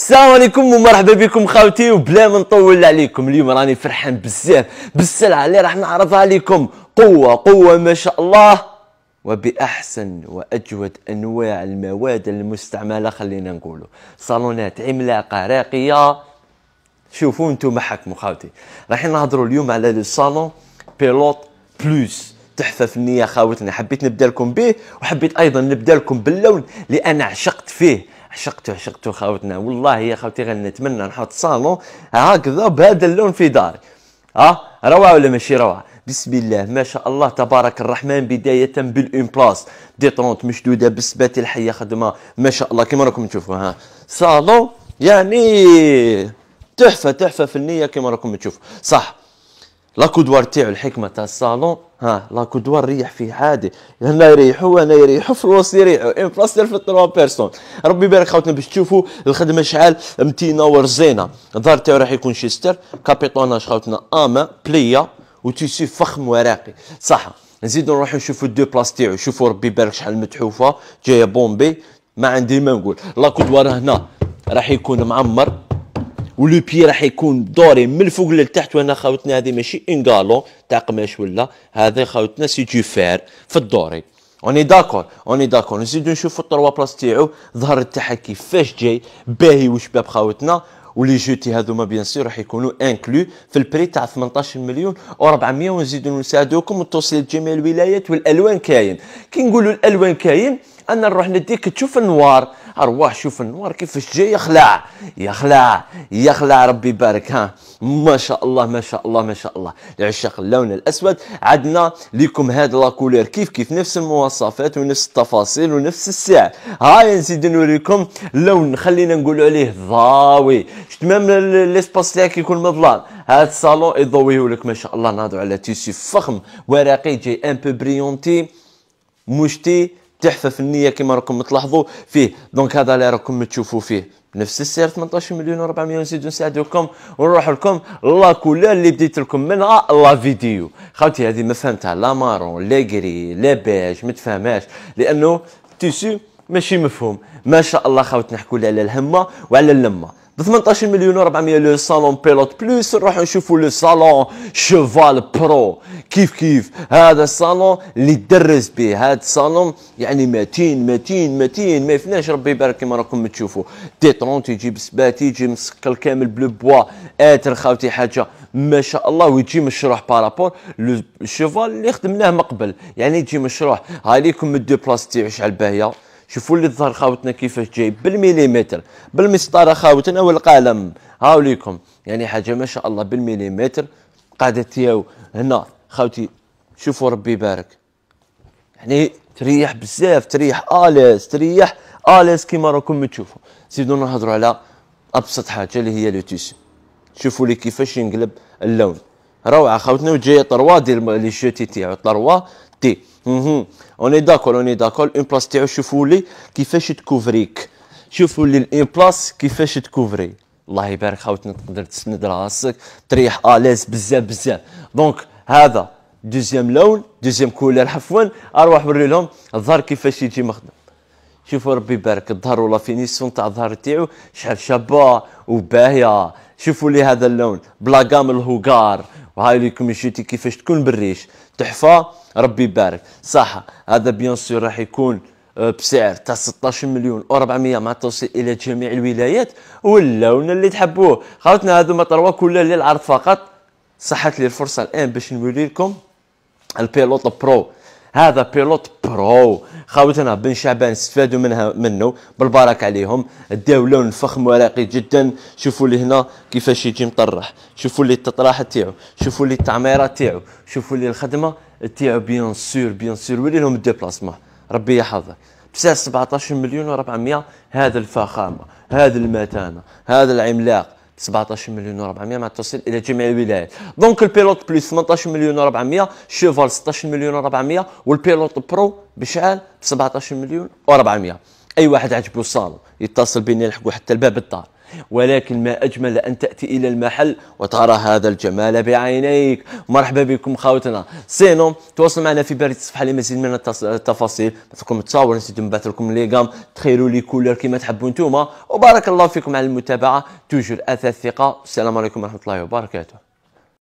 السلام عليكم ومرحبا بكم خاوتي وبلا ما نطول عليكم اليوم راني فرحان بزاف بالسلعه اللي راح نعرضها لكم قوه قوه ما شاء الله وباحسن واجود انواع المواد المستعمله خلينا نقولوا صالونات عملاقه راقيه شوفوا انتم حكموا خاوتي راح نهضروا اليوم على الصالون بيلوت بلوس تحفه فنيه خاوتنا حبيت نبدا لكم به وحبيت ايضا نبدا لكم باللون لان عشقت فيه عشقته عشقته خاوتنا والله يا خاوتي غنتمنى نحط صالون هكذا بهذا اللون في داري ها روعه ولا ماشي روعه بسم الله ما شاء الله تبارك الرحمن بداية بالإون بلاس ترونت مشدودة بالسبات الحية خدمة ما شاء الله كما راكم تشوفوا ها صالون يعني تحفة تحفة فنية كما راكم تشوفوا صح لاكودوار تاعو الحكمه تاع الصالون ها لاكودوار ريح فيه عادي هنا يريحوا هنا يريحوا الوسط يريحوا ان بلاص في تروا بيرسون إيه، ربي يبارك خاوتنا باش تشوفوا الخدمه شحال متينه ورزينه الدار تاعو راح يكون شيستر كابيطوناج خاوتنا اما بليا وتيسي فخم وراقي صح نزيد نروحوا نشوفوا الدو بلاص تاعو شوفوا ربي يبارك شحال متحوفه جايه بومبي ما عندي ما نقول لاكودوار هنا راح يكون معمر ولو بي راح يكون دوري من الفوق للتحت وانا خاوتنا هذه ماشي انغالون تاع قماش ولا هذا خاوتنا سي تو فير في الدوري اوني داكور اوني داكور نزيدو نشوفو التروا بلاص تاعو ظهر تاعها كيفاش جاي باهي وشباب خاوتنا ولي جوتي هذوما بيان سور راح يكونوا انكلو في البري تاع 18 مليون و400 ونزيدو نساعدوكم التوصيل لجميع الولايات والالوان كاين كي نقولوا الالوان كاين انا نروح نديك تشوف النوار ارواح شوف النوار كيفاش جاي يخلع يخلع يخلع ربي يبارك ها ما شاء الله ما شاء الله ما شاء الله العشاق اللون الاسود عندنا لكم هاد لاكولير كيف كيف نفس المواصفات ونفس التفاصيل ونفس السعر هاي نزيد نوريكم لون خلينا نقولوا عليه ضاوي شفت ليسباس تاعك يكون مظلام هاد الصالون يضويه لك ما شاء الله نهضروا على تيسي فخم ورقي جاي ان بو بريونتي مشتي تحفه فنيه كما راكم تلاحظوا فيه دونك هذا اللي راكم تشوفوا فيه نفس السعر 18 مليون و400 نزيدو نساعدوكم ونروح لكم لا كولور اللي بديت لكم منها لا فيديو خاوتي هذه ما فهمتها لا مارون لا كري لا بيج ما تفهمهاش لانه تيسو ماشي مفهوم ما شاء الله خاوت نحكوا على الهمه وعلى اللمه ب 18 مليون و400 لو صالون بيلوت بلوس نروحو نشوفو لو صالون شوفال برو كيف كيف هذا الصالون اللي تدرس به هذا الصالون يعني متين متين متين ما يفناش ربي يبارك كيما راكم تشوفوا 30 يجي بسبات يجي مسكل كامل بلو بوا اتر خاوتي حاجه ما شاء الله ويجي مشروح بارابور لو شوفال اللي خدمناه من قبل يعني يجي مشروح هاي ليكم الدو بلاستيك شعل باهيه شوفوا اللي ظهر خاوتنا كيفاش جاي بالمليمتر بالمسطره خاوتنا والقلم هاو ليكم يعني حاجه ما شاء الله بالمليمتر قاعده تياو هنا خاوتي شوفوا ربي يبارك يعني تريح بزاف تريح اليس تريح اليس كيما راكم تشوفوا سيدنا نهضروا على ابسط حاجه اللي هي لو تيسي شوفوا لي كيفاش ينقلب اللون روعه خاوتنا وجايه طروا ديال لي شوتي تاعو طروا تي اوني داكور اوني داكور اون بلاص تاعو شوفوا لي كيفاش تكوفريك شوفوا لي الان بلاص كيفاش تكوفري الله يبارك خاوتنا تقدر تسند راسك تريح اليز بزاف بزاف دونك هذا دوزيام لون دوزيام كولر عفوا اروح وري لهم الظهر كيفاش يجي مخدم شوفوا ربي يبارك الظهر ولا فينيسيون تاع الظهر تاعو شحال شابه وباهيه شوفوا لي هذا اللون بلا كام الهوكار وهاي كوميشيتي كيفاش تكون بالريش تحفه ربي يبارك صح هذا بيان سور راح يكون آه، بسعر تاع 16 مليون و400 مع التوصيل الى جميع الولايات ولاونا اللي تحبوه خاوتنا هذو مطروا كلها للعرض فقط صحت لي الفرصه الان باش نوري لكم البيلوت برو هذا بيلوت برو خاوتنا بن شعبان استفادوا منها منه بالبركه عليهم داو لون فخم وراقي جدا شوفوا لي هنا كيفاش يجي مطرح شوفوا لي التطراح تاعو شوفوا لي التعميره تاعو شوفوا لي الخدمه تاعو بيان سور بيان سور ولي لهم الديبلاسمون ربي يحفظك بسعر 17 مليون و400 هذا الفخامه هذا المتانه هذا العملاق 17 مليون و400 مع التوصيل الى جميع الولايات دونك البيلوت بلس 18 مليون و400 شيفال 16 مليون و400 والبيلوت برو بشحال 17 مليون و400 اي واحد عجبو صالو يتصل بيني نلحقو حتى الباب الدار ولكن ما أجمل أن تأتي إلى المحل وترى هذا الجمال بعينيك مرحبا بكم خاوتنا سينو تواصل معنا في باريس الصفحة لمزيد من التفاصيل تكون تصور نسيت نبعث لكم لي تخيلوا لي كولور كما تحبوا نتوما وبارك الله فيكم على المتابعة توجور أثاث ثقة السلام عليكم ورحمة الله وبركاته